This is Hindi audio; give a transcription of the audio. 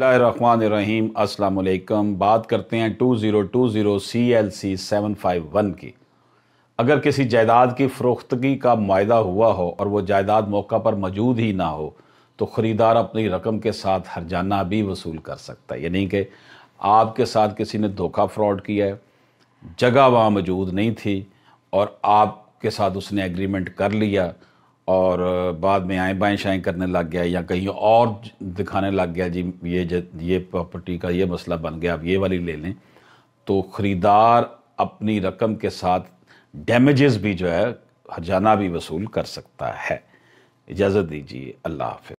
रहीम अस्सलाम वालेकुम बात करते हैं 2020 C L C seven five one की अगर किसी जायदाद की फ़रोख्तगी का माहा हुआ हो और वह जायदाद मौका पर मौजूद ही ना हो तो ख़रीदार अपनी रकम के साथ हरजाना भी वसूल कर सकता है यानी कि आपके साथ किसी ने धोखा फ्रॉड किया है जगह वहाँ मौजूद नहीं थी और आपके साथ उसने एग्रीमेंट कर लिया और बाद में आए बाएं शाएँ करने लग गया या कहीं और दिखाने लग गया जी ये ज, ये प्रॉपर्टी का ये मसला बन गया आप ये वाली ले लें तो ख़रीदार अपनी रकम के साथ डैमेजेस भी जो है जाना भी वसूल कर सकता है इजाज़त दीजिए अल्लाह हाफि